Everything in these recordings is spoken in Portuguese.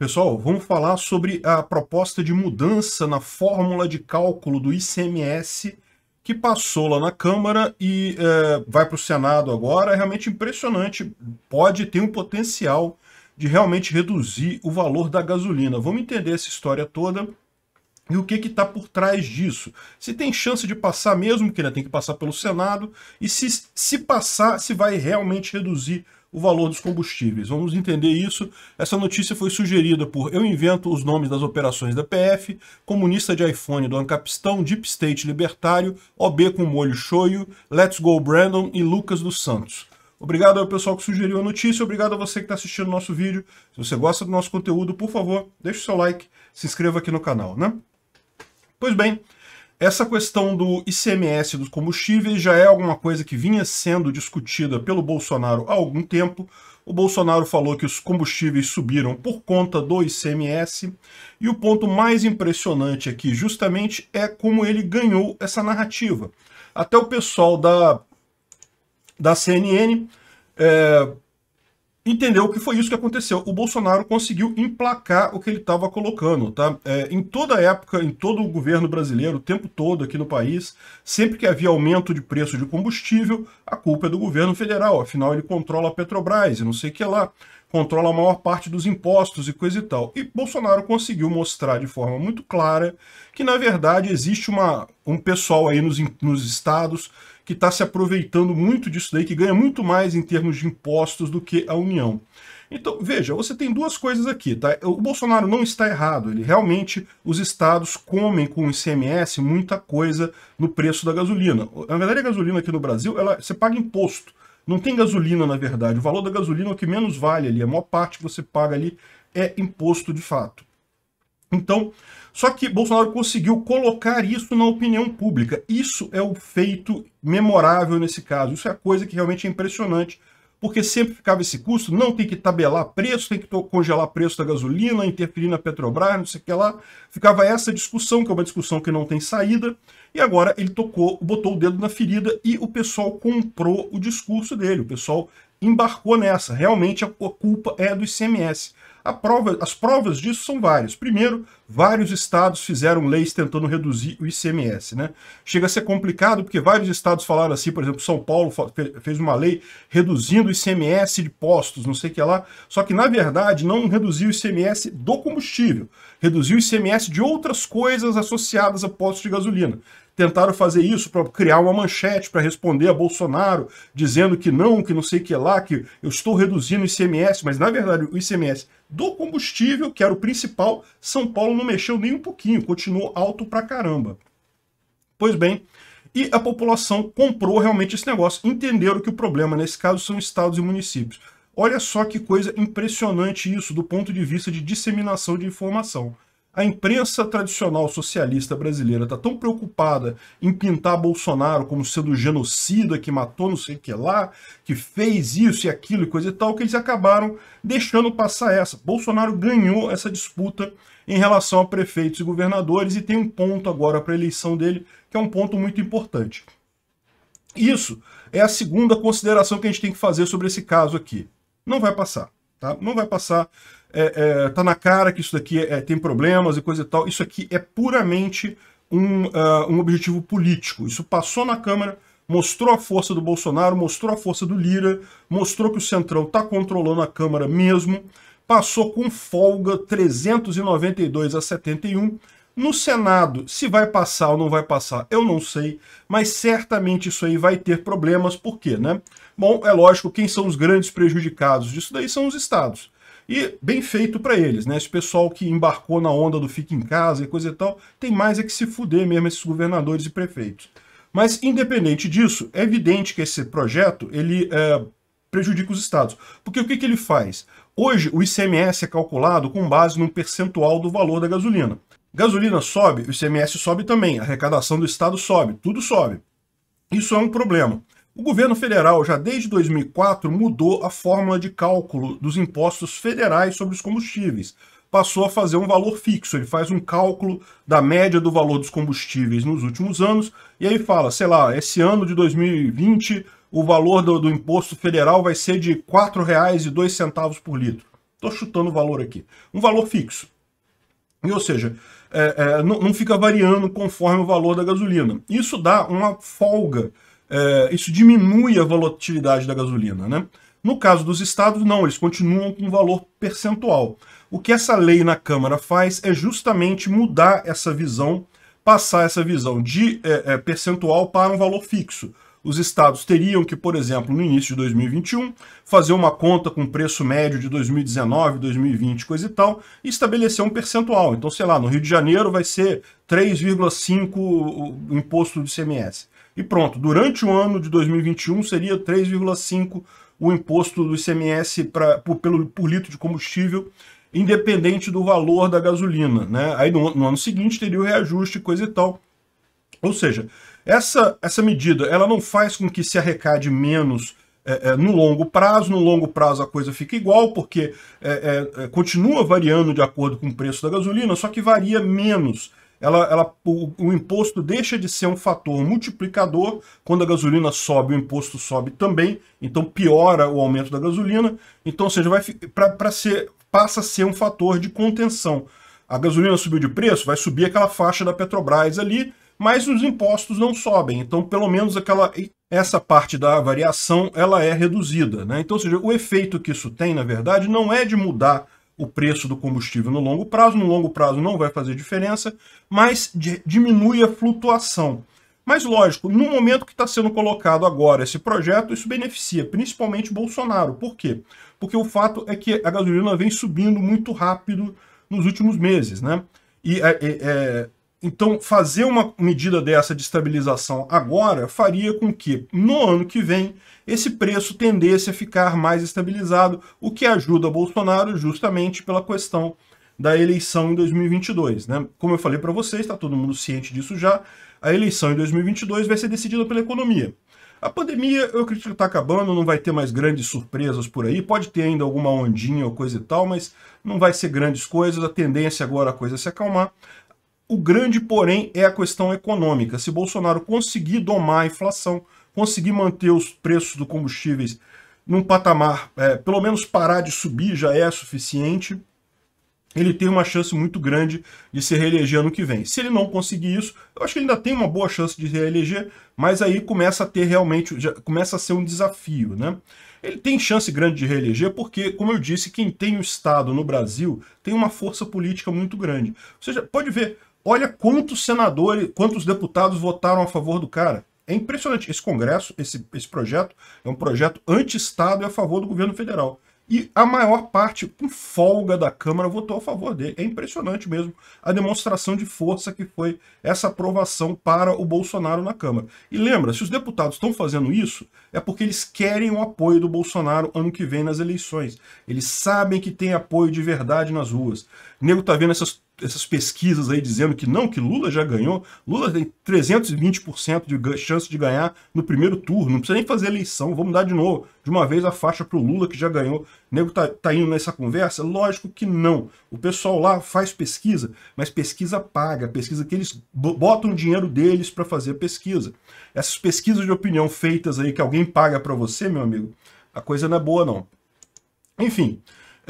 Pessoal, vamos falar sobre a proposta de mudança na fórmula de cálculo do ICMS que passou lá na Câmara e é, vai para o Senado agora. É realmente impressionante. Pode ter um potencial de realmente reduzir o valor da gasolina. Vamos entender essa história toda e o que está por trás disso? Se tem chance de passar mesmo, que ainda tem que passar pelo Senado, e se, se passar, se vai realmente reduzir o valor dos combustíveis. Vamos entender isso. Essa notícia foi sugerida por Eu Invento os Nomes das Operações da PF, Comunista de iPhone do Ancapistão, Deep State Libertário, OB com molho shoyu, Let's Go Brandon e Lucas dos Santos. Obrigado ao pessoal que sugeriu a notícia, obrigado a você que está assistindo o nosso vídeo. Se você gosta do nosso conteúdo, por favor, deixe o seu like, se inscreva aqui no canal, né? Pois bem, essa questão do ICMS dos combustíveis já é alguma coisa que vinha sendo discutida pelo Bolsonaro há algum tempo. O Bolsonaro falou que os combustíveis subiram por conta do ICMS. E o ponto mais impressionante aqui, justamente, é como ele ganhou essa narrativa. Até o pessoal da, da CNN é, entendeu que foi isso que aconteceu. O Bolsonaro conseguiu emplacar o que ele estava colocando, tá? É, em toda época, em todo o governo brasileiro, o tempo todo aqui no país, sempre que havia aumento de preço de combustível, a culpa é do governo federal, afinal ele controla a Petrobras e não sei o que lá, controla a maior parte dos impostos e coisa e tal. E Bolsonaro conseguiu mostrar de forma muito clara que, na verdade, existe uma, um pessoal aí nos, nos estados que está se aproveitando muito disso daí, que ganha muito mais em termos de impostos do que a União. Então, veja, você tem duas coisas aqui, tá? O Bolsonaro não está errado, ele realmente, os estados comem com o ICMS muita coisa no preço da gasolina. Na verdade, a gasolina aqui no Brasil, ela, você paga imposto, não tem gasolina, na verdade. O valor da gasolina é o que menos vale ali, a maior parte que você paga ali é imposto de fato. Então, só que Bolsonaro conseguiu colocar isso na opinião pública. Isso é o feito memorável nesse caso. Isso é a coisa que realmente é impressionante, porque sempre ficava esse custo, não tem que tabelar preço, tem que congelar preço da gasolina, interferir na Petrobras, não sei o que lá. Ficava essa discussão, que é uma discussão que não tem saída, e agora ele tocou, botou o dedo na ferida e o pessoal comprou o discurso dele. O pessoal embarcou nessa. Realmente a culpa é do ICMS. Prova, as provas disso são várias. Primeiro, vários estados fizeram leis tentando reduzir o ICMS. Né? Chega a ser complicado porque vários estados falaram assim, por exemplo, São Paulo fez uma lei reduzindo o ICMS de postos, não sei o que lá. Só que, na verdade, não reduziu o ICMS do combustível, reduziu o ICMS de outras coisas associadas a postos de gasolina tentaram fazer isso para criar uma manchete para responder a Bolsonaro, dizendo que não, que não sei o que lá, que eu estou reduzindo o ICMS, mas na verdade o ICMS do combustível, que era o principal, São Paulo não mexeu nem um pouquinho, continuou alto pra caramba. Pois bem, e a população comprou realmente esse negócio, entenderam que o problema nesse caso são estados e municípios. Olha só que coisa impressionante isso do ponto de vista de disseminação de informação. A imprensa tradicional socialista brasileira está tão preocupada em pintar Bolsonaro como sendo genocida, que matou não sei o que lá, que fez isso e aquilo e coisa e tal, que eles acabaram deixando passar essa. Bolsonaro ganhou essa disputa em relação a prefeitos e governadores e tem um ponto agora para a eleição dele, que é um ponto muito importante. Isso é a segunda consideração que a gente tem que fazer sobre esse caso aqui. Não vai passar, tá? Não vai passar é, é, tá na cara que isso daqui é, tem problemas e coisa e tal. Isso aqui é puramente um, uh, um objetivo político. Isso passou na Câmara, mostrou a força do Bolsonaro, mostrou a força do Lira, mostrou que o Centrão tá controlando a Câmara mesmo, passou com folga 392 a 71. No Senado, se vai passar ou não vai passar, eu não sei, mas certamente isso aí vai ter problemas, por quê, né? Bom, é lógico, quem são os grandes prejudicados disso daí são os estados. E bem feito para eles, né? Esse pessoal que embarcou na onda do fica em casa e coisa e tal, tem mais é que se fuder mesmo esses governadores e prefeitos. Mas, independente disso, é evidente que esse projeto, ele é, prejudica os estados. Porque o que, que ele faz? Hoje, o ICMS é calculado com base num percentual do valor da gasolina. Gasolina sobe, o ICMS sobe também, a arrecadação do estado sobe, tudo sobe. Isso é um problema. O governo federal já desde 2004 mudou a fórmula de cálculo dos impostos federais sobre os combustíveis. Passou a fazer um valor fixo, ele faz um cálculo da média do valor dos combustíveis nos últimos anos, e aí fala, sei lá, esse ano de 2020 o valor do, do imposto federal vai ser de R$ 4,02 por litro. Estou chutando o valor aqui. Um valor fixo. E, ou seja, é, é, não, não fica variando conforme o valor da gasolina. Isso dá uma folga é, isso diminui a volatilidade da gasolina, né? No caso dos estados, não, eles continuam com valor percentual. O que essa lei na Câmara faz é justamente mudar essa visão, passar essa visão de é, é, percentual para um valor fixo os estados teriam que, por exemplo, no início de 2021, fazer uma conta com preço médio de 2019, 2020, coisa e tal, e estabelecer um percentual. Então, sei lá, no Rio de Janeiro vai ser 3,5 o imposto do ICMS E pronto, durante o ano de 2021 seria 3,5 o imposto do ICMS pra, por, pelo, por litro de combustível, independente do valor da gasolina. Né? Aí no, no ano seguinte teria o reajuste, coisa e tal. Ou seja, essa, essa medida ela não faz com que se arrecade menos é, é, no longo prazo. No longo prazo a coisa fica igual, porque é, é, é, continua variando de acordo com o preço da gasolina, só que varia menos. Ela, ela, o, o, imposto deixa de ser um fator multiplicador. Quando a gasolina sobe, o imposto sobe também, então piora o aumento da gasolina. Então, ou seja, vai, pra, pra ser, passa a ser um fator de contenção. A gasolina subiu de preço, vai subir aquela faixa da Petrobras ali, mas os impostos não sobem. Então, pelo menos aquela essa parte da variação ela é reduzida. Né? Então, seja, o efeito que isso tem, na verdade, não é de mudar o preço do combustível no longo prazo, no longo prazo não vai fazer diferença, mas diminui a flutuação. Mas lógico, no momento que está sendo colocado agora esse projeto, isso beneficia principalmente Bolsonaro. Por quê? Porque o fato é que a gasolina vem subindo muito rápido nos últimos meses, né? E é, é, é então, fazer uma medida dessa de estabilização agora faria com que, no ano que vem, esse preço tendesse a ficar mais estabilizado, o que ajuda Bolsonaro justamente pela questão da eleição em 2022. Né? Como eu falei para vocês, está todo mundo ciente disso já, a eleição em 2022 vai ser decidida pela economia. A pandemia, eu acredito que está acabando, não vai ter mais grandes surpresas por aí, pode ter ainda alguma ondinha ou coisa e tal, mas não vai ser grandes coisas, a tendência agora é a coisa é se acalmar. O grande porém é a questão econômica. Se Bolsonaro conseguir domar a inflação, conseguir manter os preços do combustíveis num patamar, é, pelo menos parar de subir já é suficiente, ele tem uma chance muito grande de se reeleger ano que vem. Se ele não conseguir isso, eu acho que ele ainda tem uma boa chance de reeleger, mas aí começa a ter realmente, começa a ser um desafio, né? Ele tem chance grande de reeleger porque, como eu disse, quem tem o Estado no Brasil tem uma força política muito grande. Ou seja, pode ver, Olha quantos senadores, quantos deputados votaram a favor do cara. É impressionante. Esse Congresso, esse, esse projeto, é um projeto anti-Estado e a favor do governo federal. E a maior parte, com folga da Câmara, votou a favor dele. É impressionante mesmo a demonstração de força que foi essa aprovação para o Bolsonaro na Câmara. E lembra, se os deputados estão fazendo isso, é porque eles querem o apoio do Bolsonaro ano que vem nas eleições. Eles sabem que tem apoio de verdade nas ruas. O nego tá vendo essas essas pesquisas aí dizendo que não, que Lula já ganhou. Lula tem 320% de chance de ganhar no primeiro turno. Não precisa nem fazer eleição. Vamos dar de novo, de uma vez, a faixa para o Lula que já ganhou. O nego tá, tá indo nessa conversa? Lógico que não. O pessoal lá faz pesquisa, mas pesquisa paga. Pesquisa que eles botam o dinheiro deles para fazer a pesquisa. Essas pesquisas de opinião feitas aí que alguém paga para você, meu amigo, a coisa não é boa não. Enfim,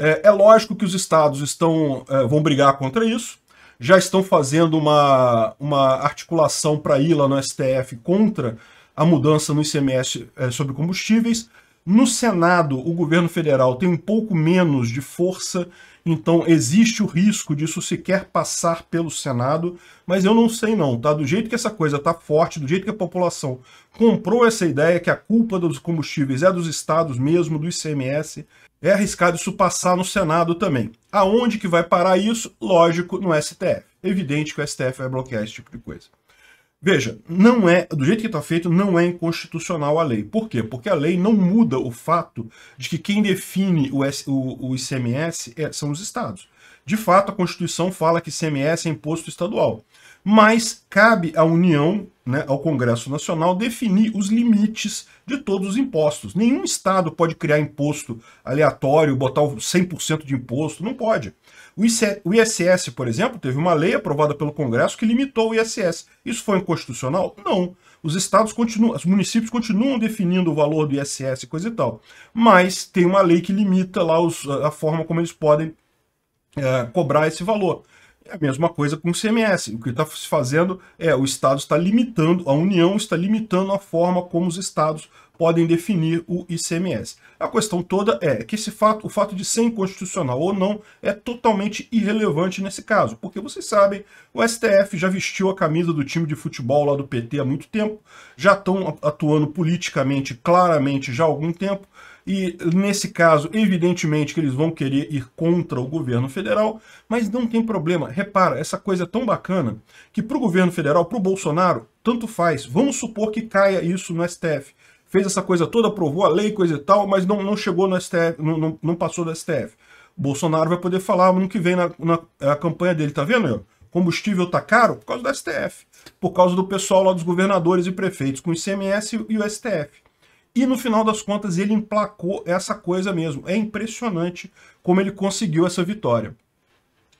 é, é lógico que os estados estão é, vão brigar contra isso, já estão fazendo uma, uma articulação para ir lá no STF contra a mudança no ICMS é, sobre combustíveis. No Senado, o governo federal tem um pouco menos de força, então existe o risco disso sequer passar pelo Senado, mas eu não sei não, tá? Do jeito que essa coisa tá forte, do jeito que a população comprou essa ideia que a culpa dos combustíveis é dos estados mesmo, do ICMS, é arriscado isso passar no Senado também. Aonde que vai parar isso? Lógico, no STF. Evidente que o STF vai bloquear esse tipo de coisa. Veja, não é, do jeito que está feito, não é inconstitucional a lei. Por quê? Porque a lei não muda o fato de que quem define o, ICMS é, são os estados. De fato, a Constituição fala que CMS é imposto estadual. Mas cabe à União, né, ao Congresso Nacional, definir os limites de todos os impostos. Nenhum Estado pode criar imposto aleatório, botar 100% de imposto, não pode. O ISS, por exemplo, teve uma lei aprovada pelo Congresso que limitou o ISS. Isso foi inconstitucional? Não. Os estados continuam, os municípios continuam definindo o valor do ISS, coisa e tal. Mas tem uma lei que limita lá os, a forma como eles podem é, cobrar esse valor. É a mesma coisa com o CMS. O que está se fazendo é o Estado está limitando, a União está limitando a forma como os Estados podem definir o ICMS. A questão toda é que esse fato, o fato de ser inconstitucional ou não é totalmente irrelevante nesse caso, porque vocês sabem, o STF já vestiu a camisa do time de futebol lá do PT há muito tempo, já estão atuando politicamente claramente já há algum tempo, e nesse caso, evidentemente que eles vão querer ir contra o governo federal, mas não tem problema. Repara, essa coisa é tão bacana que para o governo federal, para o Bolsonaro, tanto faz. Vamos supor que caia isso no STF. Fez essa coisa toda, aprovou a lei, coisa e tal, mas não, não chegou no STF, não, não, não passou do STF. Bolsonaro vai poder falar ano ah, que vem na, na campanha dele, tá vendo? Combustível tá caro por causa do STF, por causa do pessoal lá dos governadores e prefeitos com o ICMS e o STF. E no final das contas ele emplacou essa coisa mesmo. É impressionante como ele conseguiu essa vitória.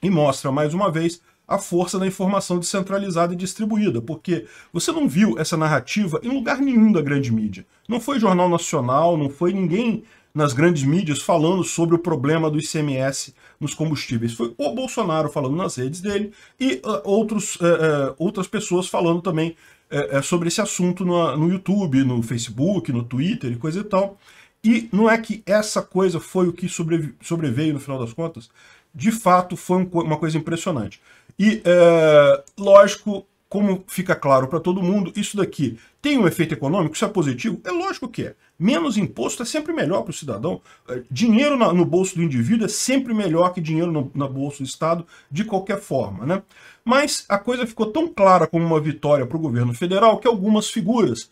E mostra mais uma vez a força da informação descentralizada e distribuída, porque você não viu essa narrativa em lugar nenhum da grande mídia. Não foi jornal nacional, não foi ninguém nas grandes mídias falando sobre o problema do ICMS nos combustíveis. Foi o Bolsonaro falando nas redes dele e uh, outros, uh, uh, outras pessoas falando também é, é, sobre esse assunto no, no YouTube, no Facebook, no Twitter e coisa e tal. E não é que essa coisa foi o que sobreveio no final das contas? De fato, foi um, uma coisa impressionante. E, é, lógico, como fica claro para todo mundo, isso daqui tem um efeito econômico, isso é positivo? É lógico que é. Menos imposto é sempre melhor para o cidadão. Eh, dinheiro no bolso do indivíduo é sempre melhor que dinheiro no, na bolsa do Estado, de qualquer forma. Né? Mas a coisa ficou tão clara como uma vitória para o governo federal que algumas figuras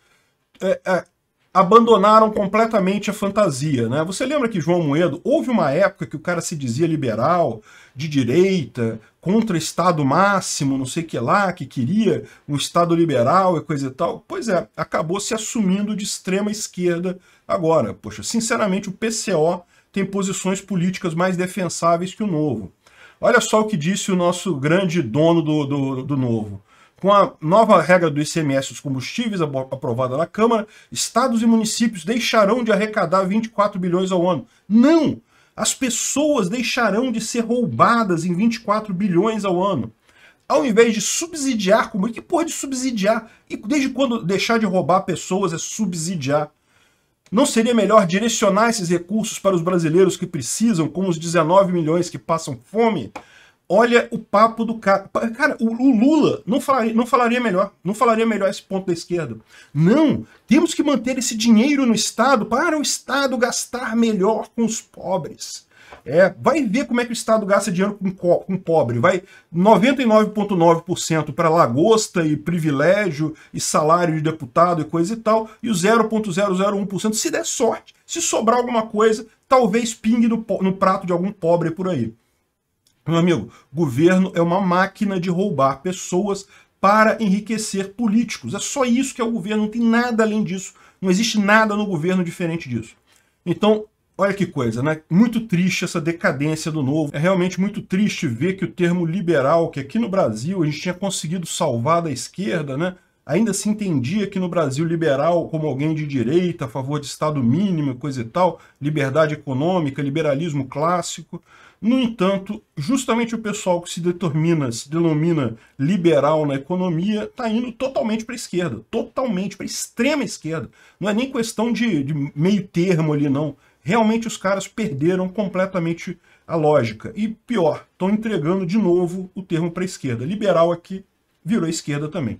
é, é, abandonaram completamente a fantasia. Né? Você lembra que João Moedo, houve uma época que o cara se dizia liberal, de direita, contra o Estado máximo, não sei que lá, que queria um Estado liberal e coisa e tal. Pois é, acabou se assumindo de extrema esquerda agora. Poxa, sinceramente, o PCO tem posições políticas mais defensáveis que o Novo. Olha só o que disse o nosso grande dono do, do, do Novo. Com a nova regra do ICMS dos combustíveis aprovada na Câmara, estados e municípios deixarão de arrecadar 24 bilhões ao ano. Não! As pessoas deixarão de ser roubadas em 24 bilhões ao ano. Ao invés de subsidiar, como é que pode subsidiar? E desde quando deixar de roubar pessoas é subsidiar? Não seria melhor direcionar esses recursos para os brasileiros que precisam, como os 19 milhões que passam fome? Olha o papo do cara. Cara, o, o Lula não falaria, não falaria melhor. Não falaria melhor esse ponto da esquerda. Não, temos que manter esse dinheiro no Estado para o Estado gastar melhor com os pobres. É, vai ver como é que o Estado gasta dinheiro com, com pobre. Vai 99,9% para lagosta e privilégio e salário de deputado e coisa e tal, e o 0,001%, se der sorte, se sobrar alguma coisa, talvez pingue no, no prato de algum pobre por aí. Meu amigo, governo é uma máquina de roubar pessoas para enriquecer políticos. É só isso que é o governo, não tem nada além disso. Não existe nada no governo diferente disso. Então, olha que coisa, né? Muito triste essa decadência do novo. É realmente muito triste ver que o termo liberal, que aqui no Brasil a gente tinha conseguido salvar da esquerda, né? Ainda se entendia que no Brasil liberal como alguém de direita, a favor de Estado mínimo, coisa e tal, liberdade econômica, liberalismo clássico. No entanto, justamente o pessoal que se determina, se denomina liberal na economia, está indo totalmente para a esquerda, totalmente para a extrema esquerda. Não é nem questão de, de, meio termo ali, não. Realmente os caras perderam completamente a lógica. E pior, estão entregando de novo o termo para a esquerda. Liberal aqui virou esquerda também.